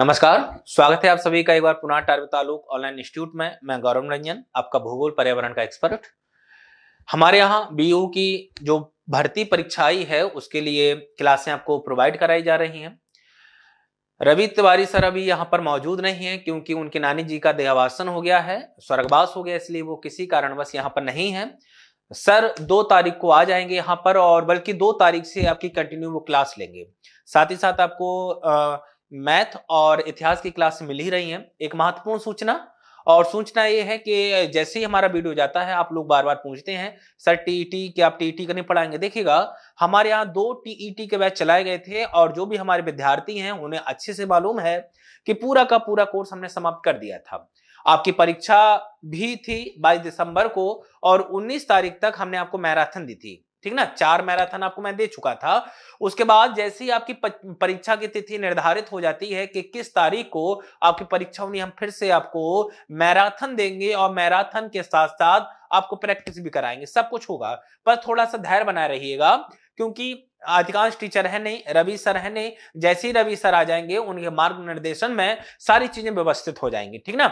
नमस्कार स्वागत है आप सभी का एक बार पुनः टारवे तालुक ऑनलाइन इंस्टीट्यूट में मैं गौरव रंजन आपका भूगोल पर्यावरण का एक्सपर्ट हमारे यहाँ बीयू की जो भर्ती परीक्षाई है उसके लिए क्लासें आपको प्रोवाइड कराई जा रही हैं रवि तिवारी सर अभी यहाँ पर मौजूद नहीं है क्योंकि उनके नानी जी का देहावासन हो गया है स्वर्गवास हो गया इसलिए वो किसी कारणवश यहाँ पर नहीं है सर दो तारीख को आ जाएंगे यहाँ पर और बल्कि दो तारीख से आपकी कंटिन्यू वो क्लास लेंगे साथ ही साथ आपको आ, मैथ और इतिहास की क्लास मिल ही रही है एक महत्वपूर्ण सूचना और सूचना ये है कि जैसे ही हमारा वीडियो जाता है आप लोग बार बार पूछते हैं सर टीईटी टी e आप टीईटी का नहीं पढ़ाएंगे देखिएगा हमारे यहाँ दो टीईटी e के बैच चलाए गए थे और जो भी हमारे विद्यार्थी हैं उन्हें अच्छे से मालूम है कि पूरा का पूरा कोर्स हमने समाप्त कर दिया था आपकी परीक्षा भी थी बाईस दिसंबर को और उन्नीस तारीख तक हमने आपको मैराथन दी थी ठीक ना चार मैराथन आपको मैं दे चुका था उसके बाद जैसे ही आपकी परीक्षा की तिथि निर्धारित हो जाती है कि किस तारीख को आपकी परीक्षा होनी हम फिर से आपको मैराथन देंगे और मैराथन के साथ साथ आपको प्रैक्टिस भी कराएंगे सब कुछ होगा पर थोड़ा सा धैर्य बनाए रहिएगा क्योंकि अधिकांश टीचर है नहीं रवि सर है नहीं जैसे ही रवि सर आ जाएंगे उनके मार्ग निर्देशन में सारी चीजें व्यवस्थित हो जाएंगी ठीक ना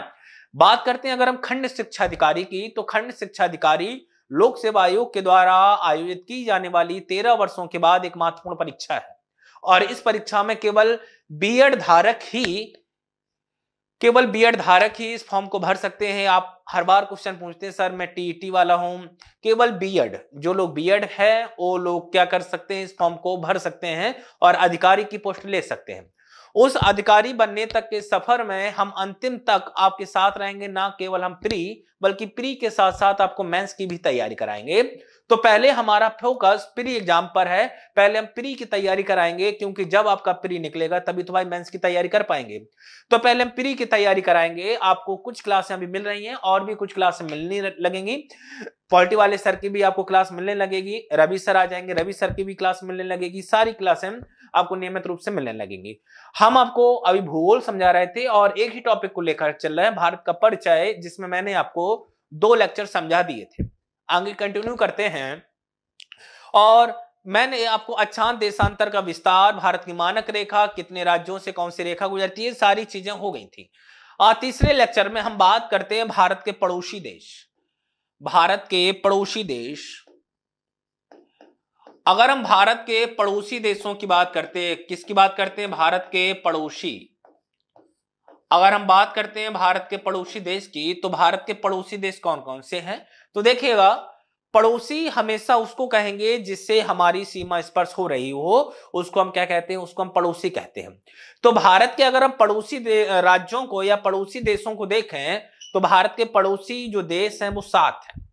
बात करते हैं अगर हम खंड शिक्षा अधिकारी की तो खंड शिक्षा अधिकारी लोक सेवा आयोग के द्वारा आयोजित की जाने वाली तेरह वर्षों के बाद एक महत्वपूर्ण परीक्षा है और इस परीक्षा में केवल बी धारक ही केवल बी धारक ही इस फॉर्म को भर सकते हैं आप हर बार क्वेश्चन पूछते हैं सर मैं टीईटी e वाला हूं केवल बीएड जो लोग बीएड है वो लोग क्या कर सकते हैं इस फॉर्म को भर सकते हैं और अधिकारी की पोस्ट ले सकते हैं उस अधिकारी बनने तक के सफर में हम अंतिम तक आपके साथ रहेंगे ना केवल हम प्री बल्कि प्री के साथ साथ आपको मेंस की भी तैयारी कराएंगे तो पहले हमारा फोकस प्री एग्जाम पर है पहले हम प्री की तैयारी कराएंगे क्योंकि जब आपका प्री निकलेगा तभी तो भाई मेंस की तैयारी कर पाएंगे तो पहले हम प्री की तैयारी कराएंगे आपको कुछ क्लासें अभी मिल रही हैं और भी कुछ क्लासें मिलने लगेंगी पॉलिटी वाले सर की भी आपको क्लास मिलने लगेगी रवि सर आ जाएंगे रवि सर की भी क्लास मिलने लगेगी सारी क्लासें आपको नियमित रूप से मिलने लगेंगी हम आपको अभी भूगोल समझा रहे थे और एक ही टॉपिक को लेकर चल रहे हैं भारत का परिचय जिसमें मैंने आपको दो लेक्चर समझा दिए थे आगे कंटिन्यू करते हैं और मैंने आपको अक्षांत देशांतर का विस्तार भारत की मानक रेखा कितने राज्यों से कौन सी रेखा गुजरती है सारी चीजें हो गई थी और तीसरे लेक्चर में हम बात करते हैं भारत के पड़ोसी देश भारत के पड़ोसी देश अगर हम भारत के पड़ोसी देशों की बात करते हैं किसकी बात करते हैं भारत के पड़ोसी अगर हम बात करते हैं भारत के पड़ोसी देश की तो भारत के पड़ोसी देश कौन कौन से हैं तो देखिएगा पड़ोसी हमेशा उसको कहेंगे जिससे हमारी सीमा स्पर्श हो रही हो उसको हम क्या कहते हैं उसको हम पड़ोसी कहते हैं तो भारत के अगर हम पड़ोसी राज्यों को या पड़ोसी देशों को देखें तो भारत के पड़ोसी जो देश हैं वो सात हैं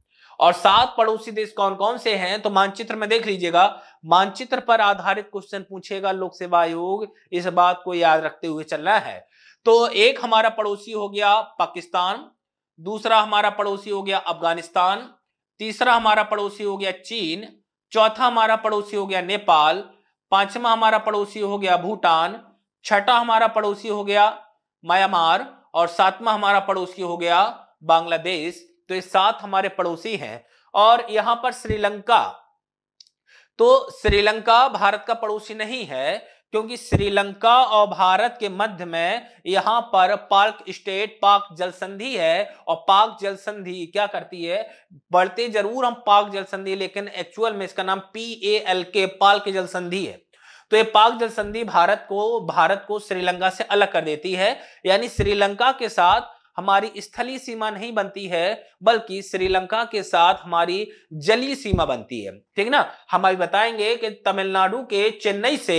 और सात पड़ोसी देश कौन कौन से हैं तो मानचित्र में देख लीजिएगा मानचित्र पर आधारित क्वेश्चन पूछेगा लोक सेवा आयोग इस बात को याद रखते हुए चलना है तो एक हमारा पड़ोसी हो गया पाकिस्तान दूसरा हमारा पड़ोसी हो गया अफगानिस्तान तीसरा हमारा पड़ोसी हो गया चीन चौथा हमारा पड़ोसी हो गया नेपाल पांचवा हमारा पड़ोसी हो गया भूटान छठा हमारा पड़ोसी हो गया म्यांमार और सातवां हमारा पड़ोसी हो गया बांग्लादेश तो ये सात हमारे पड़ोसी हैं और यहां पर श्रीलंका तो श्रीलंका भारत का पड़ोसी नहीं है क्योंकि श्रीलंका और भारत के मध्य में यहां पर पार्क स्टेट पाक जल संधि है और पाक जल संधि क्या करती है बढ़ते जरूर हम पाक जल संधि लेकिन एक्चुअल में इसका नाम P A L K Palk जल संधि है तो ये पाक जल संधि भारत को भारत को श्रीलंका से अलग कर देती है यानी श्रीलंका के साथ हमारी स्थलीय सीमा नहीं बनती है बल्कि श्रीलंका के साथ हमारी जलीय सीमा बनती है ठीक ना हम अभी बताएंगे कि तमिलनाडु के चेन्नई से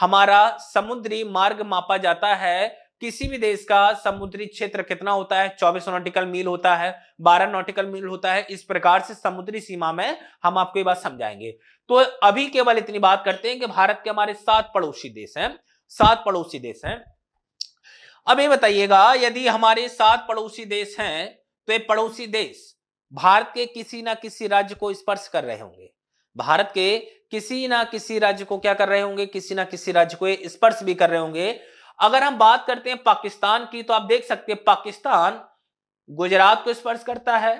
हमारा समुद्री मार्ग मापा जाता है किसी भी देश का समुद्री क्षेत्र कितना होता है 24 नॉटिकल मील होता है 12 नॉटिकल मील होता है इस प्रकार से समुद्री सीमा में हम आपको ये बात समझाएंगे तो अभी केवल इतनी बात करते हैं कि भारत के हमारे सात पड़ोसी देश हैं सात पड़ोसी देश हैं अब ये बताइएगा यदि हमारे सात पड़ोसी देश हैं तो ये पड़ोसी देश भारत के किसी ना किसी राज्य को स्पर्श कर रहे होंगे भारत के किसी ना किसी राज्य को क्या कर रहे होंगे किसी ना किसी राज्य को स्पर्श भी कर रहे होंगे अगर हम बात करते हैं पाकिस्तान की तो आप देख सकते हैं पाकिस्तान गुजरात को स्पर्श करता है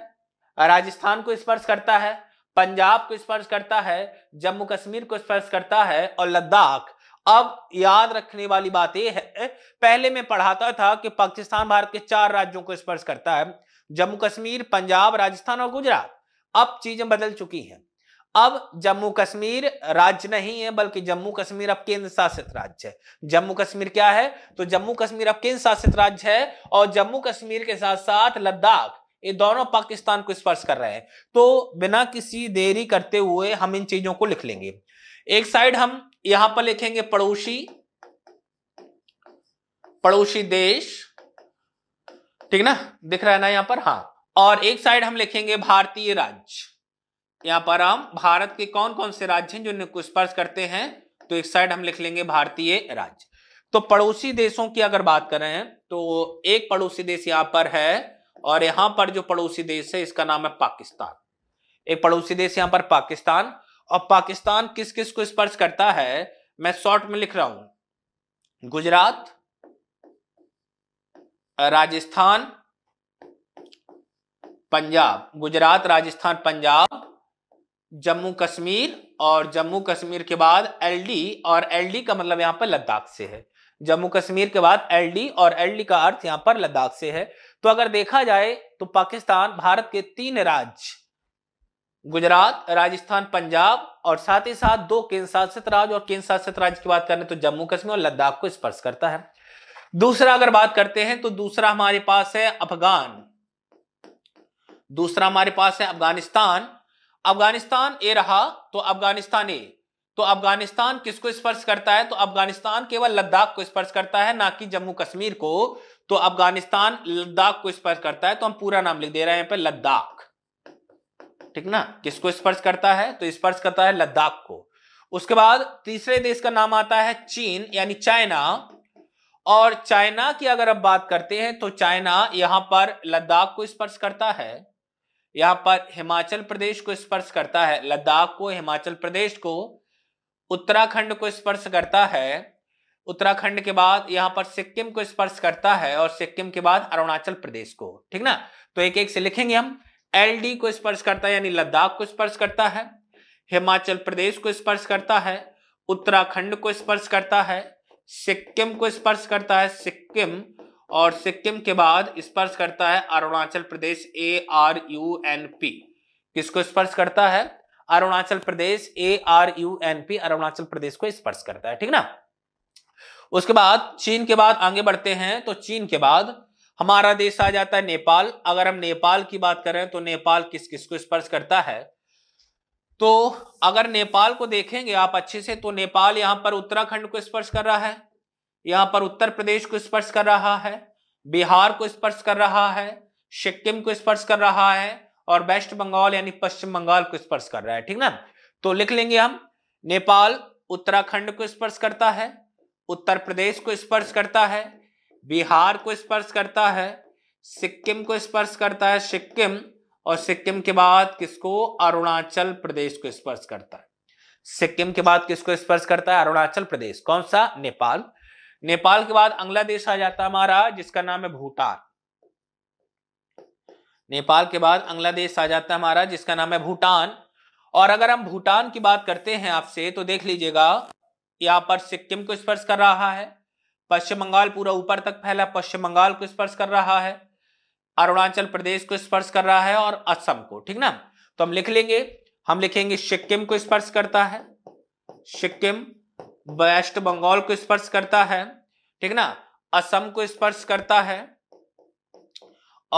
राजस्थान को स्पर्श करता है पंजाब को स्पर्श करता है जम्मू कश्मीर को स्पर्श करता है और लद्दाख अब याद रखने वाली बात यह है पहले मैं पढ़ाता था कि पाकिस्तान भारत के चार राज्यों को स्पर्श करता है जम्मू कश्मीर पंजाब राजस्थान और गुजरात अब चीजें बदल चुकी हैं अब जम्मू कश्मीर राज्य नहीं है बल्कि जम्मू कश्मीर अब केंद्र शासित राज्य है जम्मू कश्मीर क्या है तो जम्मू कश्मीर अब केंद्र शासित राज्य है और जम्मू कश्मीर के साथ साथ लद्दाख ये दोनों पाकिस्तान को स्पर्श कर रहे हैं तो बिना किसी देरी करते हुए हम इन चीजों को लिख लेंगे एक साइड हम यहां पर लिखेंगे पड़ोसी पड़ोसी देश ठीक ना दिख रहा है ना यहां पर हाँ और एक साइड हम लिखेंगे भारतीय राज्य यहां पर हम भारत के कौन कौन से राज्य हैं जो इनको स्पर्श करते हैं तो एक साइड हम लिख लेंगे भारतीय राज्य तो पड़ोसी देशों की अगर बात करें तो एक पड़ोसी देश यहां पर है और यहां पर जो पड़ोसी देश है इसका नाम है पाकिस्तान एक पड़ोसी देश यहां पर पाकिस्तान और पाकिस्तान किस किस को स्पर्श करता है मैं शॉर्ट में लिख रहा हूं गुजरात राजस्थान पंजाब गुजरात राजस्थान पंजाब जम्मू कश्मीर और जम्मू कश्मीर के बाद एलडी और एलडी का मतलब यहां पर लद्दाख से है जम्मू कश्मीर के बाद एलडी और एलडी का अर्थ यहां पर लद्दाख से है तो अगर देखा जाए तो पाकिस्तान भारत के तीन राज्य गुजरात राजस्थान पंजाब और साथ ही साथ दो केंद्र शासित राज्य और केंद्र शासित राज्य की बात करें तो जम्मू कश्मीर और लद्दाख को स्पर्श करता है दूसरा अगर बात करते हैं तो दूसरा हमारे पास है अफगान दूसरा हमारे पास है अफगानिस्तान अफगानिस्तान ए रहा तो अफगानिस्तान ए तो अफगानिस्तान किसको स्पर्श करता है तो अफगानिस्तान केवल लद्दाख को स्पर्श करता है ना कि जम्मू कश्मीर को तो अफगानिस्तान लद्दाख को स्पर्श करता है तो हम पूरा नाम लिख दे रहे हैं यहां पर लद्दाख ठीक ना किसको स्पर्श करता है तो स्पर्श करता है लद्दाख को उसके बाद तीसरे देश का नाम आता है चीन यानी चाइना और चाइना की अगर अब बात करते हैं तो चाइना यहां पर लद्दाख को स्पर्श करता है यहां पर हिमाचल प्रदेश को स्पर्श करता है लद्दाख को हिमाचल प्रदेश को उत्तराखंड को स्पर्श करता है उत्तराखंड के बाद यहाँ पर सिक्किम को स्पर्श करता है और सिक्किम के बाद अरुणाचल प्रदेश को ठीक ना तो एक एक से लिखेंगे हम एलडी को स्पर्श करता है यानी लद्दाख को स्पर्श करता है हिमाचल प्रदेश को स्पर्श करता है उत्तराखंड को स्पर्श करता है सिक्किम को स्पर्श करता है सिक्किम और सिक्किम के बाद स्पर्श करता है Arunachal Pradesh A R U N P किसको स्पर्श करता है Arunachal Pradesh A R U N P Arunachal Pradesh को स्पर्श करता है ठीक ना उसके बाद चीन के बाद आगे बढ़ते हैं तो चीन के बाद हमारा देश आ जाता है नेपाल अगर हम नेपाल की बात करें तो नेपाल किस किस को स्पर्श करता है तो अगर नेपाल को देखेंगे आप अच्छे से तो नेपाल यहाँ पर उत्तराखंड को स्पर्श कर रहा है यहाँ पर उत्तर प्रदेश को स्पर्श कर रहा है बिहार को स्पर्श कर रहा है सिक्किम को स्पर्श कर रहा है और वेस्ट बंगाल यानी पश्चिम बंगाल को स्पर्श कर रहा है ठीक ना तो लिख लेंगे हम नेपाल उत्तराखंड को स्पर्श करता है उत्तर प्रदेश को स्पर्श करता है बिहार को स्पर्श करता है सिक्किम को स्पर्श करता है सिक्किम और सिक्किम के बाद किसको अरुणाचल प्रदेश को स्पर्श करता है सिक्किम के बाद किसको स्पर्श करता है अरुणाचल प्रदेश कौन सा नेपाल नेपाल के बाद देश आ जाता है हमारा जिसका नाम है भूटान नेपाल के बाद देश आ जाता है हमारा जिसका नाम है भूटान और अगर हम भूटान की बात करते हैं आपसे तो देख लीजिएगा यहां पर सिक्किम को स्पर्श कर रहा है पश्चिम बंगाल पूरा ऊपर तक फैला पश्चिम बंगाल को स्पर्श कर रहा है अरुणाचल प्रदेश को स्पर्श कर रहा है और असम को ठीक ना तो हम लिख लेंगे हम लिखेंगे सिक्किम को स्पर्श करता है सिक्किम वेस्ट बंगाल को स्पर्श करता है ठीक ना असम को स्पर्श करता है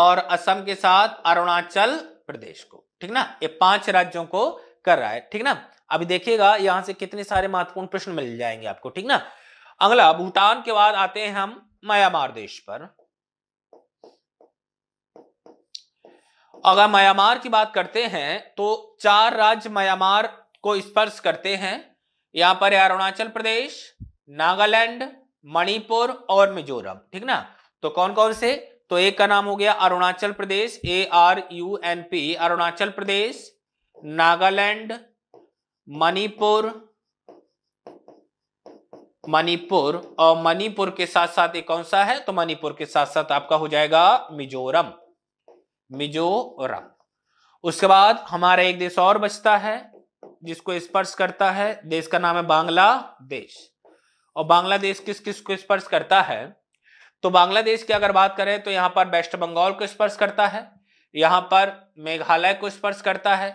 और असम के साथ अरुणाचल प्रदेश को ठीक ना ये पांच राज्यों को कर रहा है ठीक ना अभी देखिएगा यहां से कितने सारे महत्वपूर्ण प्रश्न मिल जाएंगे आपको ठीक ना अगला भूटान के बाद आते हैं हम म्यांमार देश पर अगर म्यांमार की बात करते हैं तो चार राज्य म्यांमार को स्पर्श करते हैं यहां पर है अरुणाचल प्रदेश नागालैंड मणिपुर और मिजोरम ठीक ना तो कौन कौन से तो एक का नाम हो गया Arunachal Pradesh A R U N P Arunachal Pradesh Nagaland Manipur Manipur और मणिपुर के साथ साथ ये कौन सा है तो मणिपुर के साथ साथ आपका हो जाएगा मिजोरम मिजोरम उसके बाद हमारा एक देश और बचता है जिसको स्पर्श करता है देश का नाम है बांग्लादेश और बांग्लादेश किस किस को स्पर्श करता है तो बांग्लादेश की अगर बात करें तो यहाँ पर वेस्ट बंगाल को स्पर्श करता है यहाँ पर मेघालय को स्पर्श करता है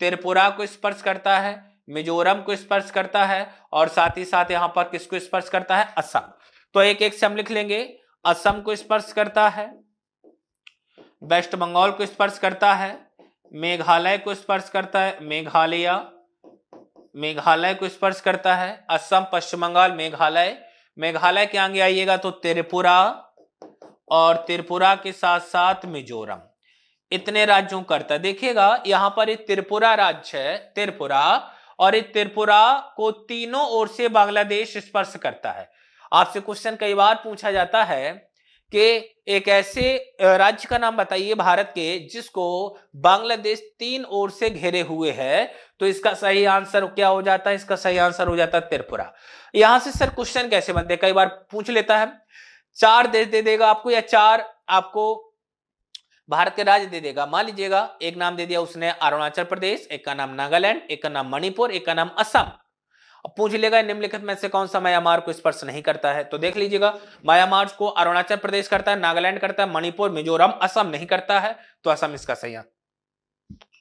त्रिपुरा को स्पर्श करता है मिजोरम को स्पर्श करता है और साथ ही साथ यहाँ पर किसको स्पर्श करता है असम तो एक एक से हम लिख लेंगे असम को स्पर्श करता है वेस्ट बंगाल को स्पर्श करता है मेघालय को स्पर्श करता है मेघालय मेघालय को स्पर्श करता है असम पश्चिम बंगाल मेघालय मेघालय के आगे आइएगा तो त्रिपुरा और त्रिपुरा के साथ साथ मिजोरम इतने राज्यों करता देखिएगा यहां पर त्रिपुरा राज्य है त्रिपुरा और ये त्रिपुरा को तीनों ओर से बांग्लादेश स्पर्श करता है आपसे क्वेश्चन कई बार पूछा जाता है कि एक ऐसे राज्य का नाम बताइए भारत के जिसको बांग्लादेश तीन ओर से घेरे हुए है तो इसका सही आंसर क्या हो जाता है इसका सही आंसर हो जाता है त्रिपुरा यहां से सर क्वेश्चन कैसे बनते कई बार पूछ लेता है चार देश दे देगा आपको या चार आपको भारत के राज्य दे देगा मान लीजिएगा एक नाम दे दिया उसने अरुणाचल प्रदेश एक का नाम नागालैंड एक का नाम मणिपुर एक का नाम असम पूछ लेगा निम्नलिखित में से कौन सा म्यांमार को स्पर्श नहीं करता है तो देख लीजिएगा म्यांमार को अरुणाचल प्रदेश करता है नागालैंड करता है मणिपुर मिजोरम असम नहीं करता है तो असम इसका सही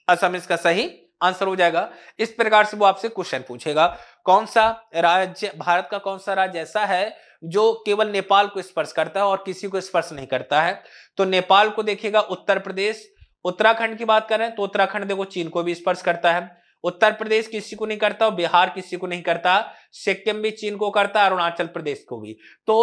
असम इसका सही आंसर हो जाएगा इस प्रकार से वो आपसे क्वेश्चन पूछेगा कौन सा राज्य भारत का कौन सा राज्य ऐसा है जो केवल नेपाल को स्पर्श करता है और किसी को स्पर्श नहीं करता है तो नेपाल को देखिएगा उत्तर प्रदेश उत्तराखंड की बात करें तो उत्तराखंड देखो चीन को भी स्पर्श करता है उत्तर प्रदेश किसी को नहीं करता और बिहार किसी को नहीं करता सिक्किम भी चीन को करता अरुणाचल प्रदेश को भी तो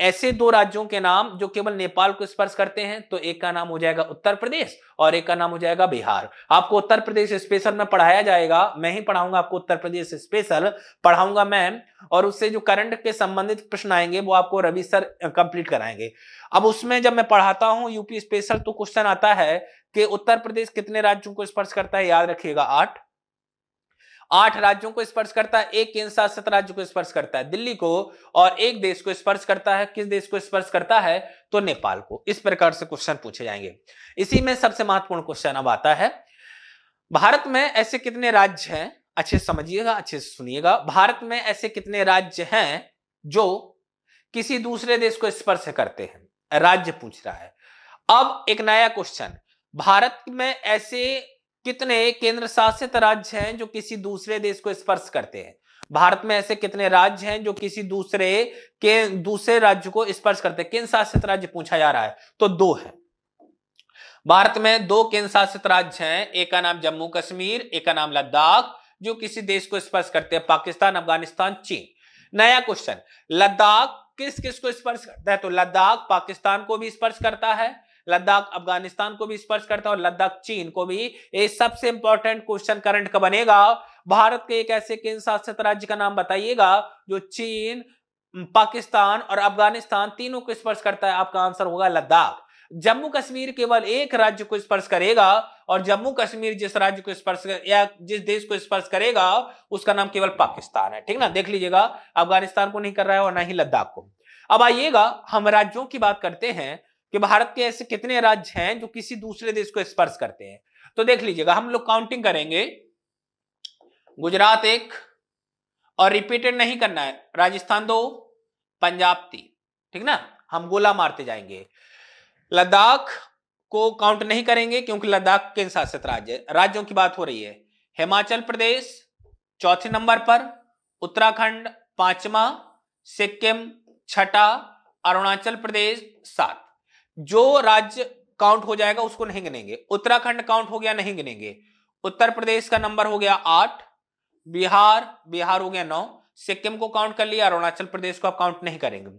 ऐसे दो राज्यों के नाम जो केवल नेपाल को स्पर्श करते हैं तो एक का नाम हो जाएगा उत्तर प्रदेश और एक का नाम हो जाएगा बिहार आपको उत्तर प्रदेश स्पेशल में पढ़ाया जाएगा मैं ही पढ़ाऊंगा आपको उत्तर प्रदेश स्पेशल पढ़ाऊंगा मैं और उससे जो करंट के संबंधित प्रश्न आएंगे वो आपको रवि सर कंप्लीट कराएंगे अब उसमें जब मैं पढ़ाता हूँ यूपी स्पेशल तो क्वेश्चन आता है कि उत्तर प्रदेश कितने राज्यों को स्पर्श करता है याद रखिएगा आठ आठ राज्यों को स्पर्श करता है एक केंद्र शासित राज्य को स्पर्श करता है दिल्ली को और एक देश को स्पर्श करता है किस देश को स्पर्श करता है तो नेपाल को इस प्रकार से क्वेश्चन पूछे जाएंगे इसी में सबसे महत्वपूर्ण क्वेश्चन अब आता है भारत में ऐसे कितने राज्य हैं अच्छे समझिएगा अच्छे से सुनिएगा भारत में ऐसे कितने राज्य हैं जो किसी दूसरे देश को स्पर्श करते हैं राज्य पूछ रहा है अब एक नया क्वेश्चन भारत में ऐसे कितने केंद्र शासित राज्य हैं जो किसी दूसरे देश को स्पर्श करते हैं भारत में ऐसे कितने राज्य हैं जो किसी दूसरे के दूसरे राज्य को स्पर्श करते हैं केंद्र शासित राज्य पूछा जा रहा है तो दो है भारत में दो केंद्र शासित राज्य हैं एक का नाम जम्मू कश्मीर एक का नाम लद्दाख जो किसी देश को स्पर्श करते हैं पाकिस्तान अफगानिस्तान चीन नया क्वेश्चन लद्दाख किस किस को स्पर्श करता है तो लद्दाख पाकिस्तान को भी स्पर्श करता है लद्दाख अफगानिस्तान को भी स्पर्श करता है और लद्दाख चीन को भी ये सबसे इंपॉर्टेंट क्वेश्चन करंट का बनेगा भारत के एक ऐसे केंद्र शासित राज्य का नाम बताइएगा जो चीन पाकिस्तान और अफगानिस्तान तीनों को स्पर्श करता है आपका आंसर होगा लद्दाख जम्मू कश्मीर केवल एक राज्य को स्पर्श करेगा और जम्मू कश्मीर जिस राज्य को स्पर्श या जिस देश को स्पर्श करेगा उसका नाम केवल पाकिस्तान है ठीक ना देख लीजिएगा अफगानिस्तान को नहीं कर रहा है और ना ही लद्दाख को अब आइएगा हम राज्यों की बात करते हैं कि भारत के ऐसे कितने राज्य हैं जो किसी दूसरे देश को स्पर्श करते हैं तो देख लीजिएगा हम लोग काउंटिंग करेंगे गुजरात एक और रिपीटेड नहीं करना है राजस्थान दो पंजाब तीन ठीक ना हम गोला मारते जाएंगे लद्दाख को काउंट नहीं करेंगे क्योंकि लद्दाख के शासित राज्य राज्यों की बात हो रही है हिमाचल प्रदेश चौथे नंबर पर उत्तराखंड पांचवा सिक्किम छठा अरुणाचल प्रदेश सात जो राज्य काउंट हो जाएगा उसको नहीं गिनेंगे उत्तराखंड काउंट हो गया नहीं गिनेंगे उत्तर प्रदेश का नंबर हो गया आठ बिहार बिहार हो गया नौ सिक्किम को काउंट कर लिया अरुणाचल प्रदेश को आप काउंट नहीं करेंगे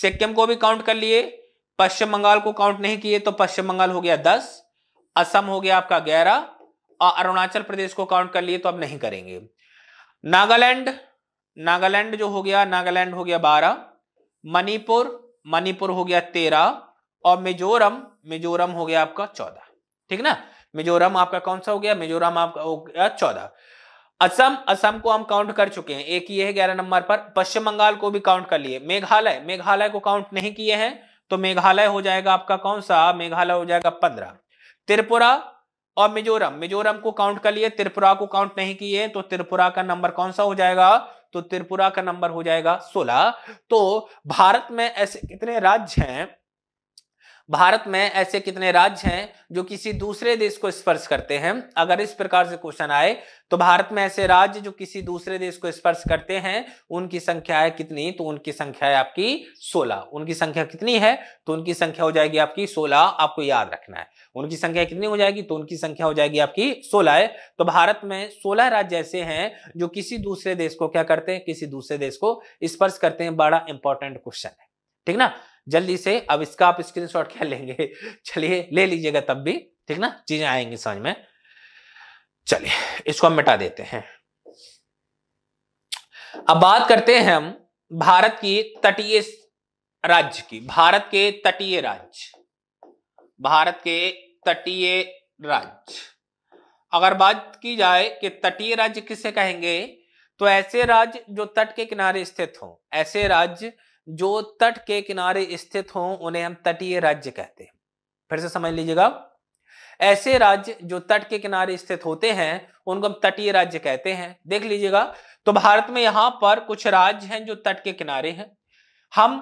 सिक्किम को भी काउंट कर लिए पश्चिम बंगाल को काउंट नहीं किए तो पश्चिम बंगाल हो गया दस असम हो गया आपका ग्यारह और अरुणाचल प्रदेश को काउंट कर लिए तो अब नहीं करेंगे नागालैंड नागालैंड जो हो गया नागालैंड हो गया बारह मणिपुर मणिपुर हो गया तेरह और मिजोरम मिजोरम हो गया आपका चौदह ठीक ना मिजोरम आपका कौन सा हो गया मिजोरम आपका हो गया चौदह असम असम को हम काउंट कर चुके हैं एक ये है ग्यारह नंबर पर पश्चिम बंगाल को भी काउंट कर लिए मेघालय मेघालय को काउंट नहीं किए हैं तो मेघालय हो जाएगा आपका कौन सा मेघालय हो जाएगा पंद्रह त्रिपुरा और मिजोरम मिजोरम को काउंट कर लिए त्रिपुरा को काउंट नहीं किए तो त्रिपुरा का नंबर कौन सा हो जाएगा तो त्रिपुरा का नंबर हो जाएगा सोलह तो भारत में ऐसे कितने राज्य हैं भारत में ऐसे कितने राज्य हैं जो किसी दूसरे देश को स्पर्श करते हैं अगर इस प्रकार से क्वेश्चन आए तो भारत में ऐसे राज्य जो किसी दूसरे देश को स्पर्श करते हैं उनकी संख्या है कितनी तो उनकी संख्या है आपकी सोलह उनकी संख्या कितनी है तो उनकी संख्या हो जाएगी आपकी सोलह आपको याद रखना है उनकी संख्या कितनी हो जाएगी तो उनकी संख्या हो जाएगी आपकी सोलह तो भारत में सोलह राज्य ऐसे हैं जो किसी दूसरे देश को क्या करते हैं किसी दूसरे देश को स्पर्श करते हैं बड़ा इंपॉर्टेंट क्वेश्चन है ठीक ना जल्दी से अब इसका आप स्क्रीनशॉट क्या लेंगे चलिए ले लीजिएगा तब भी ठीक ना चीजें आएंगी समझ में चलिए इसको हम मिटा देते हैं अब बात करते हैं हम भारत की तटीय राज्य की भारत के तटीय राज्य भारत के तटीय राज्य अगर बात की जाए कि तटीय राज्य किसे कहेंगे तो ऐसे राज्य जो तट के किनारे स्थित हो ऐसे राज्य जो तट के किनारे स्थित हों उन्हें हम तटीय राज्य कहते हैं फिर से समझ लीजिएगा ऐसे राज्य जो तट के किनारे स्थित होते हैं उनको हम तटीय राज्य कहते हैं देख लीजिएगा तो भारत में यहां पर कुछ राज्य हैं जो तट के किनारे हैं हम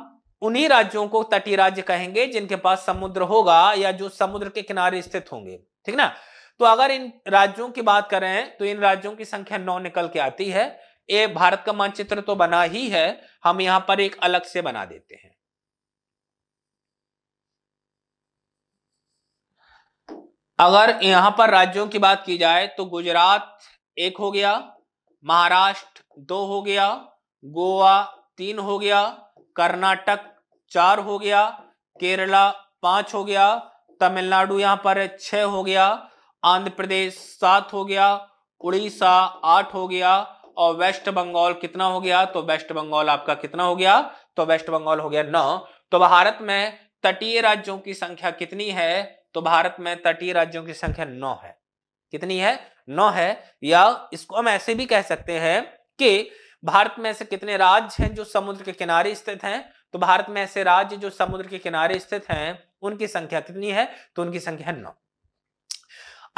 उन्हीं राज्यों को तटीय राज्य कहेंगे जिनके पास समुद्र होगा या जो समुद्र के किनारे स्थित होंगे ठीक ना तो अगर इन राज्यों की बात करें तो इन राज्यों की संख्या नौ निकल के आती है ये भारत का मानचित्र तो बना ही है हम यहां पर एक अलग से बना देते हैं अगर यहां पर राज्यों की बात की जाए तो गुजरात एक हो गया महाराष्ट्र दो हो गया गोवा तीन हो गया कर्नाटक चार हो गया केरला पांच हो गया तमिलनाडु यहां पर छह हो गया आंध्र प्रदेश सात हो गया उड़ीसा आठ हो गया और वेस्ट बंगाल कितना हो गया तो वेस्ट बंगाल आपका कितना हो गया तो वेस्ट बंगाल हो गया नौ तो भारत में तटीय राज्यों की संख्या कितनी है तो भारत में तटीय राज्यों की संख्या नौ है कितनी है नौ है या इसको हम ऐसे भी कह सकते हैं कि भारत में ऐसे कितने राज्य हैं जो समुद्र के किनारे स्थित हैं तो भारत में ऐसे राज्य जो समुद्र के किनारे स्थित हैं उनकी संख्या कितनी है तो उनकी संख्या नौ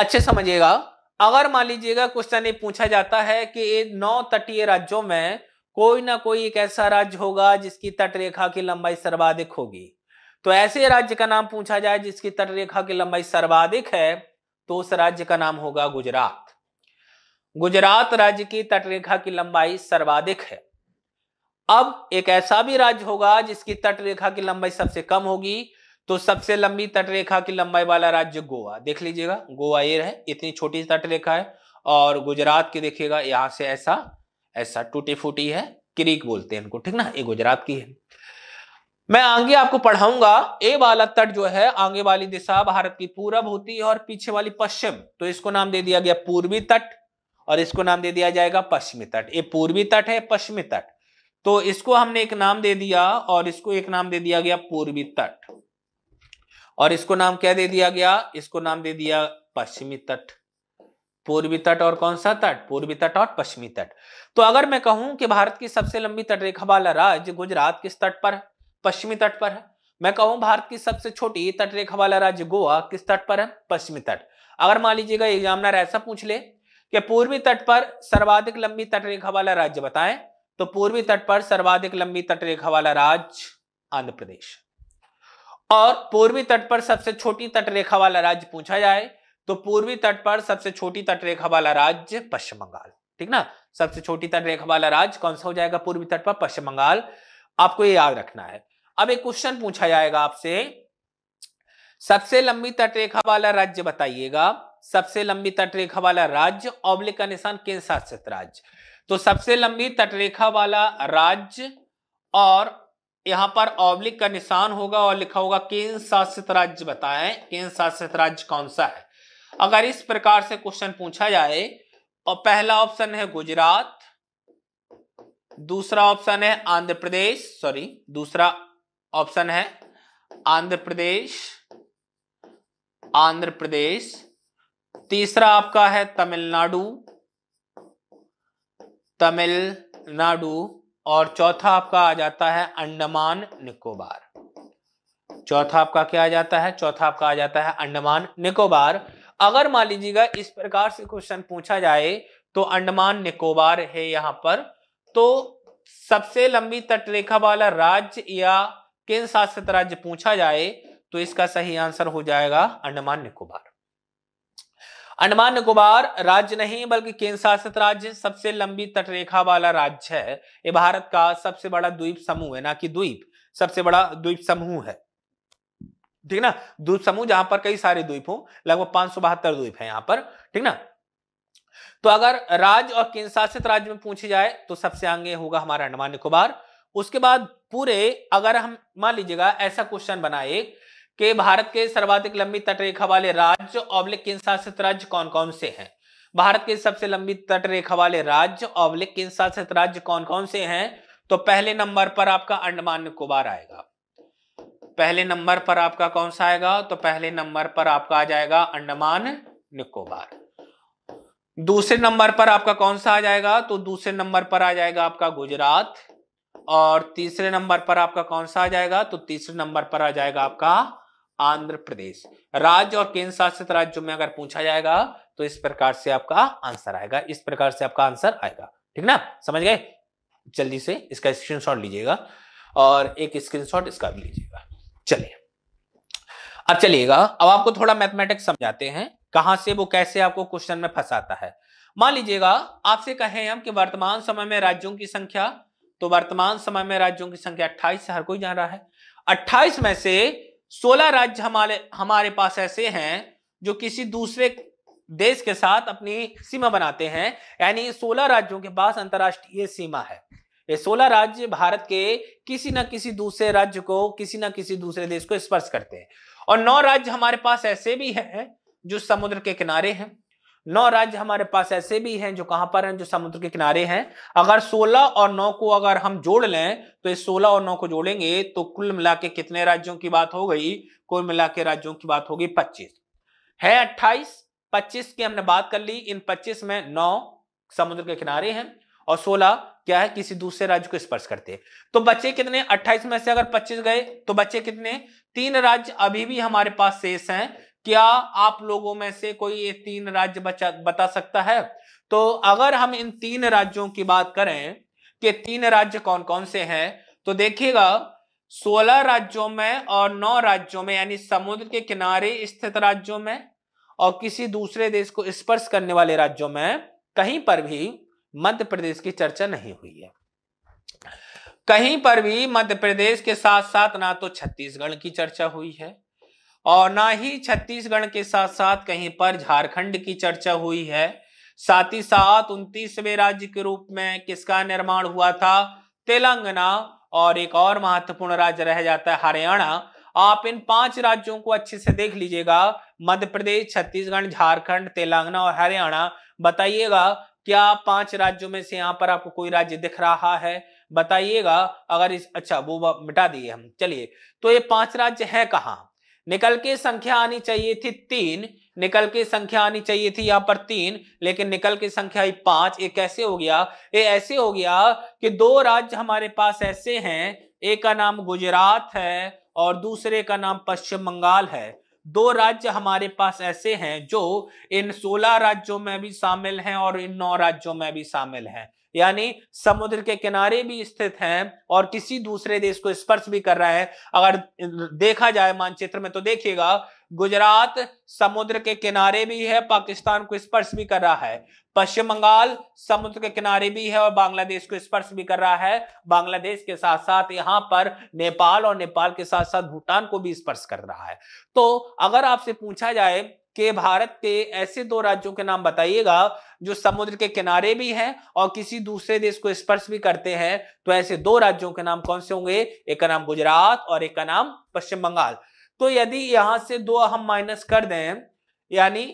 अच्छे समझिएगा अगर मान लीजिएगा क्वेश्चन ये पूछा जाता है कि नौ तटीय राज्यों में कोई ना कोई एक ऐसा राज्य होगा जिसकी तटरेखा की लंबाई सर्वाधिक होगी तो ऐसे राज्य का नाम पूछा जाए जिसकी तटरेखा की लंबाई सर्वाधिक है तो उस राज्य का नाम होगा गुजरात गुजरात राज्य की तटरेखा की लंबाई सर्वाधिक है अब एक ऐसा भी राज्य होगा जिसकी तटरेखा की लंबाई सबसे कम होगी तो सबसे लंबी तटरेखा की लंबाई वाला राज्य गोवा देख लीजिएगा गोवा ये है इतनी छोटी तटरेखा है और गुजरात की देखिएगा यहाँ से ऐसा ऐसा टूटी फूटी है क्रीक बोलते हैं इनको ठीक ना ये गुजरात की है मैं आगे आपको पढ़ाऊंगा ए वाला तट जो है आगे वाली दिशा भारत की पूरब होती है और पीछे वाली पश्चिम तो इसको नाम दे दिया गया पूर्वी तट और इसको नाम दे दिया जाएगा पश्चिमी तट ये पूर्वी तट है पश्चिमी तट तो इसको हमने एक नाम दे दिया और इसको एक नाम दे दिया गया पूर्वी तट और इसको नाम क्या दे दिया गया इसको नाम दे दिया पश्चिमी तट पूर्वी तट और कौन सा तट पूर्वी तट और पश्चिमी तट तो अगर मैं कहूं कि भारत की सबसे लंबी तटरेखा वाला राज्य गुजरात किस तट पर है पश्चिमी तट पर है मैं कहूं भारत की सबसे छोटी तटरेखा वाला राज्य गोवा किस तट पर है पश्चिमी तट अगर मान लीजिएगा एग्जामिनर ऐसा पूछ ले कि पूर्वी तट पर सर्वाधिक लंबी तटरेखा वाला राज्य बताएं तो पूर्वी तट पर सर्वाधिक लंबी तटरेखा वाला राज्य आंध्र प्रदेश और पूर्वी तट पर सबसे छोटी तटरेखा वाला राज्य पूछा जाए तो पूर्वी तट पर सबसे छोटी तटरेखा वाला राज्य पश्चिम बंगाल ठीक ना सबसे छोटी तटरेखा वाला राज्य कौन सा हो जाएगा पूर्वी तट पर पश्चिम बंगाल आपको ये याद रखना है अब एक क्वेश्चन पूछा जाएगा आपसे सबसे लंबी तटरेखा वाला राज्य बताइएगा सबसे लंबी तटरेखा वाला राज्य ऑब्लिक का निशान केंद्र शासित राज्य तो सबसे लंबी तटरेखा वाला राज्य और यहां पर ऑब्लिक का निशान होगा और लिखा होगा केंद्र शासित राज्य बताएं केंद्र शासित राज्य कौन सा है अगर इस प्रकार से क्वेश्चन पूछा जाए और पहला ऑप्शन है गुजरात दूसरा ऑप्शन है आंध्र प्रदेश सॉरी दूसरा ऑप्शन है आंध्र प्रदेश आंध्र प्रदेश तीसरा आपका है तमिलनाडु तमिलनाडु और चौथा आपका आ जाता है अंडमान निकोबार चौथा आपका क्या आ जाता है चौथा आपका आ जाता है अंडमान निकोबार अगर मान लीजिएगा इस प्रकार से क्वेश्चन पूछा जाए तो अंडमान निकोबार है यहां पर तो सबसे लंबी तटरेखा वाला राज्य या केंद्र शासित राज्य पूछा जाए तो इसका सही आंसर हो जाएगा अंडमान निकोबार अंडमान निकोबार राज्य नहीं बल्कि केंद्र शासित राज्य सबसे लंबी तटरेखा वाला राज्य है ये भारत का सबसे बड़ा द्वीप समूह है ना कि द्वीप सबसे बड़ा द्वीप समूह है ठीक ना द्वीप समूह जहां पर कई सारे द्वीप हो लगभग पांच सौ बहत्तर द्वीप है यहां पर ठीक ना तो अगर राज्य और केंद्र शासित राज्य में पूछे जाए तो सबसे आगे होगा हमारा अंडमान निकोबार उसके बाद पूरे अगर हम मान लीजिएगा ऐसा क्वेश्चन बना एक कि भारत के सर्वाधिक लंबी तटरेखा वाले राज्य ऑब्लिक किन शासित राज्य कौन कौन से हैं भारत के सबसे लंबी तटरेखा वाले राज्य ऑब्लिक किन शासित राज्य कौन कौन से हैं तो पहले नंबर पर आपका अंडमान निकोबार आएगा पहले नंबर पर आपका कौन सा आएगा तो पहले नंबर पर आपका आ जाएगा अंडमान निकोबार दूसरे नंबर पर आपका कौन सा आ जाएगा तो दूसरे नंबर पर आ जाएगा आपका गुजरात और तीसरे नंबर पर आपका कौन सा आ जाएगा तो तीसरे नंबर पर आ जाएगा आपका आंध्र प्रदेश राज्य और केंद्र शासित राज्यों में अगर पूछा जाएगा तो इस प्रकार से आपका आंसर आएगा इस प्रकार से आपका आंसर आएगा ठीक ना समझ गए जल्दी से इसका स्क्रीनशॉट लीजिएगा और एक स्क्रीनशॉट इसका भी लीजिएगा चलिए अब चलिएगा अब आपको थोड़ा मैथमेटिक्स समझाते हैं कहां से वो कैसे आपको क्वेश्चन में फंसाता है मान लीजिएगा आपसे कहें हम कि वर्तमान समय में राज्यों की संख्या तो वर्तमान समय में राज्यों की संख्या 28 हर कोई जान रहा है 28 में से सोलह राज्य हमारे हमारे पास ऐसे हैं जो किसी दूसरे देश के साथ अपनी सीमा बनाते हैं यानी सोलह राज्यों के पास अंतर्राष्ट्रीय सीमा है ये सोलह राज्य भारत के किसी न किसी दूसरे राज्य को किसी न किसी दूसरे देश को स्पर्श करते हैं और नौ राज्य हमारे पास ऐसे भी हैं जो समुद्र के किनारे हैं नौ राज्य हमारे पास ऐसे भी हैं जो कहां पर हैं जो समुद्र के किनारे हैं अगर 16 और 9 को अगर हम जोड़ लें तो इस 16 और 9 को जोड़ेंगे तो कुल मिला के कितने राज्यों की बात हो गई कुल मिला के राज्यों की बात होगी 25 है 28 25 की हमने बात कर ली इन 25 में 9 समुद्र के किनारे हैं और 16 क्या है किसी दूसरे राज्य को स्पर्श करते तो बच्चे कितने अट्ठाईस में से अगर पच्चीस गए तो बच्चे कितने तीन राज्य अभी भी हमारे पास शेष हैं क्या आप लोगों में से कोई ये तीन राज्य बचा बता सकता है तो अगर हम इन तीन राज्यों की बात करें कि तीन राज्य कौन कौन से हैं तो देखिएगा सोलह राज्यों में और नौ राज्यों में यानी समुद्र के किनारे स्थित राज्यों में और किसी दूसरे देश को स्पर्श करने वाले राज्यों में कहीं पर भी मध्य प्रदेश की चर्चा नहीं हुई है कहीं पर भी मध्य प्रदेश के साथ साथ ना तो छत्तीसगढ़ की चर्चा हुई है और ना ही छत्तीसगढ़ के साथ साथ कहीं पर झारखंड की चर्चा हुई है साथ ही साथ उनतीसवें राज्य के रूप में किसका निर्माण हुआ था तेलंगाना और एक और महत्वपूर्ण राज्य रह जाता है हरियाणा आप इन पांच राज्यों को अच्छे से देख लीजिएगा मध्य प्रदेश छत्तीसगढ़ झारखंड तेलंगाना और हरियाणा बताइएगा क्या पांच राज्यों में से यहाँ पर आपको कोई राज्य दिख रहा है बताइएगा अगर इस अच्छा वो मिटा दिए हम चलिए तो ये पांच राज्य है कहाँ निकल के संख्या आनी चाहिए थी तीन निकल के संख्या आनी चाहिए थी यहाँ पर तीन लेकिन निकल के संख्या आई पांच ये कैसे हो गया ये ऐसे हो गया कि दो राज्य हमारे पास ऐसे हैं एक का नाम गुजरात है और दूसरे का नाम पश्चिम बंगाल है दो राज्य हमारे पास ऐसे हैं जो इन सोलह राज्यों में भी शामिल हैं और इन नौ राज्यों में भी शामिल हैं यानी समुद्र के किनारे भी स्थित है और किसी दूसरे देश को स्पर्श भी कर रहा है अगर देखा जाए मानचित्र में तो देखिएगा गुजरात समुद्र के किनारे भी है पाकिस्तान को स्पर्श भी कर रहा है पश्चिम बंगाल समुद्र के किनारे भी है और बांग्लादेश को स्पर्श भी कर रहा है बांग्लादेश के साथ साथ यहां पर नेपाल और नेपाल के साथ साथ भूटान को भी स्पर्श कर रहा है तो अगर आपसे पूछा जाए कि भारत के ऐसे दो राज्यों के नाम बताइएगा जो समुद्र के किनारे भी हैं और किसी दूसरे देश को स्पर्श भी करते हैं तो ऐसे दो राज्यों के नाम कौन से होंगे एक का नाम गुजरात और एक का नाम पश्चिम बंगाल तो यदि यहां से दो हम माइनस कर दें यानी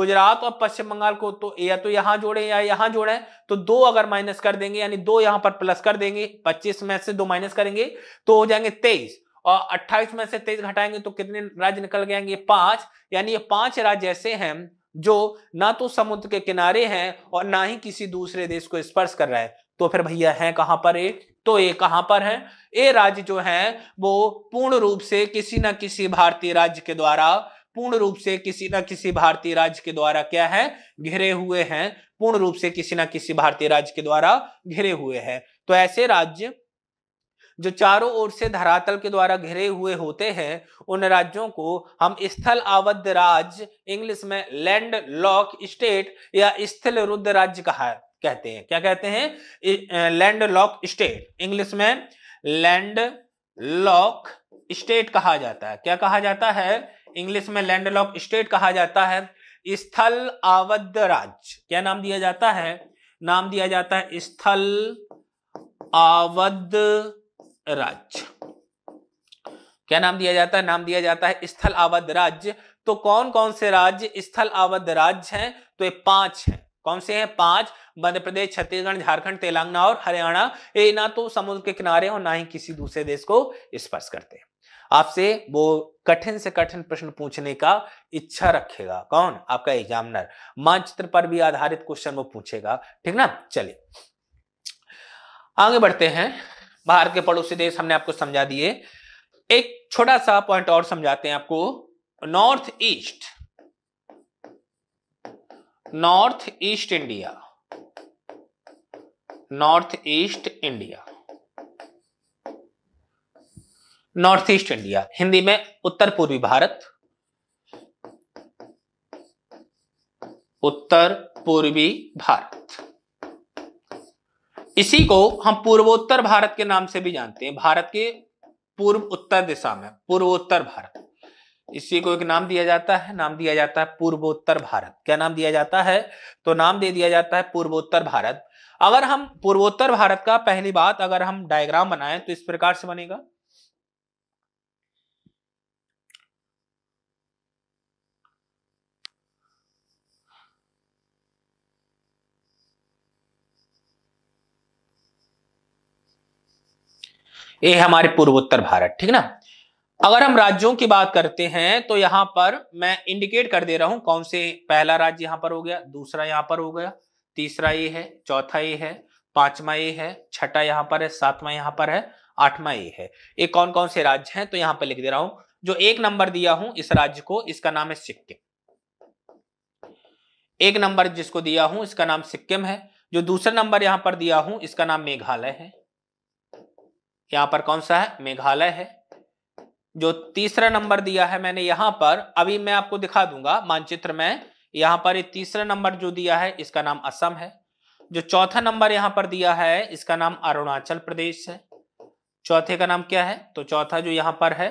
गुजरात और पश्चिम बंगाल को तो या तो यहां जोड़े या यहां जोड़े तो दो अगर माइनस कर देंगे यानी दो यहां पर प्लस कर देंगे पच्चीस में से दो माइनस करेंगे तो हो जाएंगे तेईस और 28 में से 23 घटाएंगे तो कितने राज्य निकल जाएंगे पांच यानी ये पांच राज्य ऐसे हैं जो ना तो समुद्र के किनारे हैं और ना ही किसी दूसरे देश को स्पर्श कर रहा है तो फिर भैया है कहां पर ये तो ये कहां पर है ये राज्य जो है वो पूर्ण रूप से किसी ना किसी भारतीय राज्य के द्वारा पूर्ण रूप से किसी ना किसी भारतीय राज्य के द्वारा क्या है घिरे हुए हैं पूर्ण रूप से किसी ना किसी भारतीय राज्य के द्वारा घिरे हुए हैं तो ऐसे राज्य जो चारों ओर से धरातल के द्वारा घिरे हुए होते हैं उन राज्यों को हम स्थल आवद्ध राज्य इंग्लिश में लैंड लॉक स्टेट या स्थल रुद्ध राज्य कहा कहते हैं क्या कहते हैं लैंड लॉक स्टेट इंग्लिश में लैंड लॉक स्टेट कहा जाता है क्या कहा जाता है इंग्लिश में लैंड लॉक स्टेट कहा जाता है स्थल आवद्ध राज्य क्या नाम दिया जाता है नाम दिया जाता है स्थल आवद्ध राज्य क्या नाम दिया जाता है नाम दिया जाता है स्थल आवध राज्य तो कौन कौन से राज्य स्थल आवध राज्य हैं तो ये पांच हैं कौन से हैं पांच मध्य प्रदेश छत्तीसगढ़ झारखंड तेलंगाना और हरियाणा ये ना तो समुद्र के किनारे और ना ही किसी दूसरे देश को स्पर्श करते हैं आपसे वो कठिन से कठिन प्रश्न पूछने का इच्छा रखेगा कौन आपका एग्जामिनर मानचित्र पर भी आधारित क्वेश्चन वो पूछेगा ठीक ना चलिए आगे बढ़ते हैं बाहर के पड़ोसी देश हमने आपको समझा दिए एक छोटा सा पॉइंट और समझाते हैं आपको north east north east India north east India north east India Hindi में उत्तर पूर्वी भारत उत्तर पूर्वी भारत इसी को हम पूर्वोत्तर भारत के नाम से भी जानते हैं भारत के पूर्व उत्तर दिशा में पूर्वोत्तर भारत इसी को एक नाम दिया जाता है नाम दिया जाता है पूर्वोत्तर भारत क्या नाम दिया जाता है तो नाम दे दिया जाता है पूर्वोत्तर भारत अगर हम पूर्वोत्तर भारत का पहली बात अगर हम डायग्राम बनाएं तो इस प्रकार से बनेगा ये हमारे पूर्वोत्तर भारत ठीक ना अगर हम राज्यों की बात करते हैं तो यहां पर मैं इंडिकेट कर दे रहा हूं कौन से पहला राज्य यहां पर हो गया दूसरा यहां पर हो गया तीसरा ये है चौथा ये है पांचवा ये है छठा यहां पर है सातवां यहां पर है आठवां ये है ये कौन कौन से राज्य हैं तो यहां पर लिख दे रहा हूं जो एक नंबर दिया हूं इस राज्य को इसका नाम है सिक्किम एक नंबर जिसको दिया हूं इसका नाम सिक्किम है जो दूसरा नंबर यहां पर दिया हूं इसका नाम मेघालय है यहां पर कौन सा है मेघालय है जो तीसरा नंबर दिया है मैंने यहां पर अभी मैं आपको दिखा दूंगा मानचित्र में यहां पर तीसरा नंबर जो दिया है इसका नाम असम है जो चौथा नंबर यहां पर दिया है इसका नाम अरुणाचल प्रदेश है चौथे का नाम क्या है तो चौथा जो यहां पर है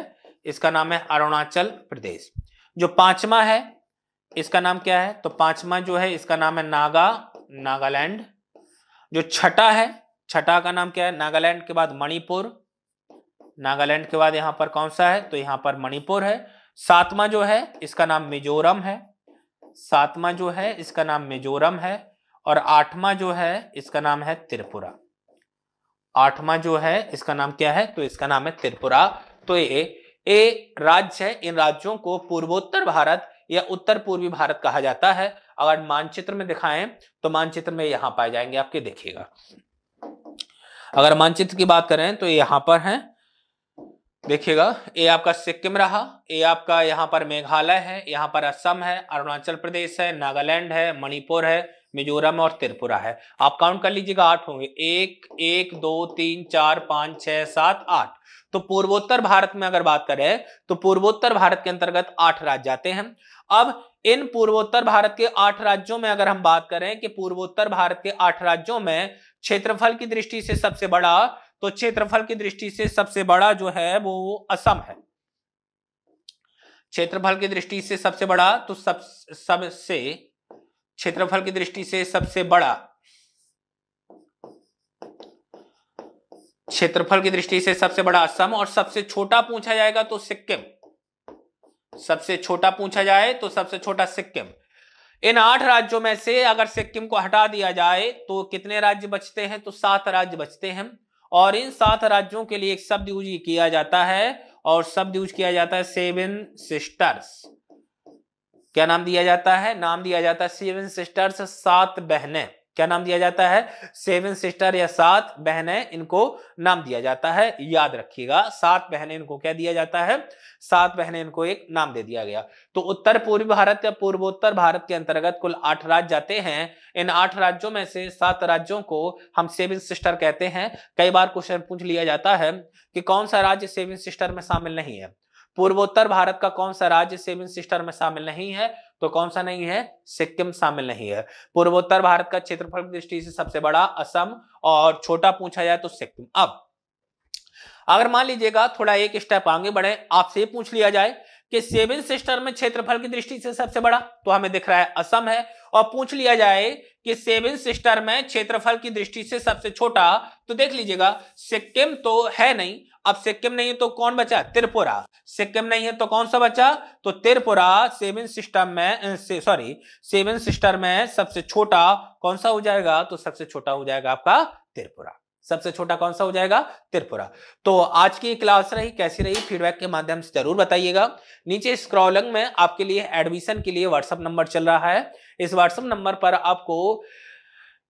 इसका नाम है अरुणाचल प्रदेश जो पांचवा है इसका नाम क्या है तो पांचवा जो है इसका नाम है नागा नागालैंड जो छठा है छठा का नाम क्या है नागालैंड के बाद मणिपुर नागालैंड के बाद यहाँ पर कौन सा है तो यहाँ पर मणिपुर है सातवां जो है इसका नाम मिजोरम है सातवां जो है इसका नाम मिजोरम है और आठवां जो है इसका नाम है त्रिपुरा आठवां जो है इसका नाम क्या है तो इसका नाम है त्रिपुरा तो ये ए राज्य है इन राज्यों को पूर्वोत्तर भारत या उत्तर पूर्वी भारत कहा जाता है अगर मानचित्र में दिखाएं तो मानचित्र में यहां पाए जाएंगे आपके देखिएगा अगर मानचित्र की बात करें तो यहां पर है देखिएगा ये आपका सिक्किम रहा ये आपका यहाँ पर मेघालय है यहाँ पर असम है अरुणाचल प्रदेश है नागालैंड है मणिपुर है मिजोरम और त्रिपुरा है आप काउंट कर लीजिएगा आठ होंगे एक एक दो तीन चार पाँच छः सात आठ तो पूर्वोत्तर भारत में अगर बात करें तो पूर्वोत्तर भारत के अंतर्गत आठ राज्य आते हैं अब इन पूर्वोत्तर भारत के आठ राज्यों में अगर हम बात करें कि पूर्वोत्तर भारत के आठ राज्यों में क्षेत्रफल की दृष्टि से सबसे बड़ा तो क्षेत्रफल की दृष्टि से सबसे बड़ा जो है वो असम है क्षेत्रफल की दृष्टि से सबसे बड़ा तो सब सबसे क्षेत्रफल की दृष्टि से सबसे बड़ा क्षेत्रफल की दृष्टि से सबसे बड़ा असम और सबसे छोटा पूछा जाएगा तो सिक्किम सबसे छोटा पूछा जाए तो सबसे छोटा सिक्किम इन आठ राज्यों में से अगर सिक्किम को हटा दिया जाए तो कितने राज्य बचते हैं तो सात राज्य बचते हैं और इन सात राज्यों के लिए एक शब्द यूज किया जाता है और शब्द यूज किया जाता है सेवन सिस्टर्स क्या नाम दिया जाता है नाम दिया जाता है सेवन सिस्टर्स सात बहनें क्या नाम दिया जाता है सेवन सिस्टर या सात बहनें इनको नाम दिया जाता है याद रखिएगा सात बहनें इनको क्या दिया जाता है सात बहनें इनको एक नाम दे दिया गया तो उत्तर पूर्वी भारत या पूर्वोत्तर भारत के अंतर्गत कुल आठ राज्य आते हैं इन आठ राज्यों में से सात राज्यों को हम सेवन सिस्टर कहते हैं कई बार क्वेश्चन पूछ लिया जाता है कि कौन सा राज्य सेवन सिस्टर में शामिल नहीं है पूर्वोत्तर भारत का कौन सा राज्य सेवन सिस्टर में शामिल नहीं है तो कौन सा नहीं है सिक्किम शामिल नहीं है पूर्वोत्तर भारत का क्षेत्रफल की दृष्टि से सबसे बड़ा असम और छोटा पूछा जाए तो सिक्किम अब अगर मान लीजिएगा थोड़ा एक स्टेप आगे बढ़े आपसे पूछ लिया जाए कि सेवन सिस्टर में क्षेत्रफल की दृष्टि से सबसे बड़ा तो हमें दिख रहा है असम है और पूछ लिया जाए कि सेवन सिस्टर में क्षेत्रफल की दृष्टि से सबसे छोटा तो देख लीजिएगा सिक्किम तो है नहीं अब सिक्किम नहीं है तो कौन बचा त्रिपुरा सिक्किम नहीं है तो कौन सा बचा तो त्रिपुरा सेवन सिस्टम में से, सॉरी सेवन सिस्टर में सबसे छोटा कौन सा हो जाएगा तो सबसे छोटा हो जाएगा आपका त्रिपुरा सबसे छोटा कौन सा हो जाएगा त्रिपुरा तो आज की क्लास रही कैसी रही फीडबैक के माध्यम से जरूर बताइएगा नीचे स्क्रॉलिंग में आपके लिए एडमिशन के लिए व्हाट्सअप नंबर चल रहा है इस व्हाट्सअप नंबर पर आपको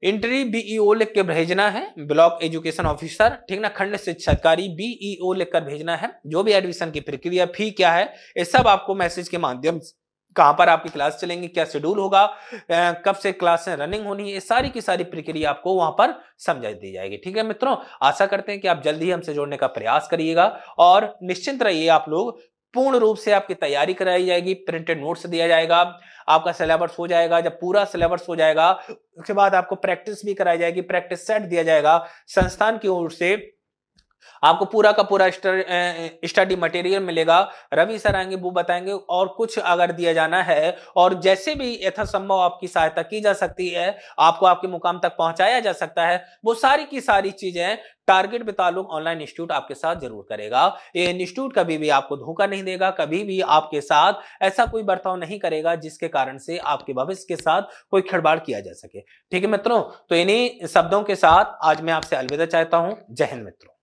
इंट्री बीईओ लिख के भेजना है ब्लॉक एजुकेशन ऑफिसर ठीक ना खंड शिक्षाधिकारी बीईओ e लिख कर भेजना है जो भी एडमिशन की प्रक्रिया फी क्या है ये सब आपको मैसेज के माध्यम से कहाँ पर आपकी क्लास चलेंगे क्या शेड्यूल होगा कब से क्लासें रनिंग होनी है सारी की सारी प्रक्रिया आपको वहां पर समझा दी जाएगी ठीक है मित्रों आशा करते हैं कि आप जल्दी ही हमसे जोड़ने का प्रयास करिएगा और निश्चिंत रहिए आप लोग पूर्ण रूप से आपकी तैयारी कराई जाएगी प्रिंटेड नोट्स दिया जाएगा आपका सिलेबस हो जाएगा जब पूरा सिलेबस हो जाएगा उसके बाद आपको प्रैक्टिस भी कराई जाएगी प्रैक्टिस सेट दिया जाएगा संस्थान की ओर से आपको पूरा का पूरा स्टडी मटेरियल मिलेगा रवि सर आएंगे वो बताएंगे और कुछ अगर दिया जाना है और जैसे भी यथासंभव आपकी सहायता की जा सकती है आपको आपके मुकाम तक पहुंचाया जा सकता है वो सारी की सारी चीजें टारगेट में तालुक ऑनलाइन इंस्टीट्यूट आपके साथ जरूर करेगा ये इंस्टीट्यूट कभी भी आपको धोखा नहीं देगा कभी भी आपके साथ ऐसा कोई बर्ताव नहीं करेगा जिसके कारण से आपके भविष्य के साथ कोई खिड़वाड़ किया जा सके ठीक है मित्रों तो इन्हीं शब्दों के साथ आज मैं आपसे अलविदा चाहता हूं जय हिंद मित्रों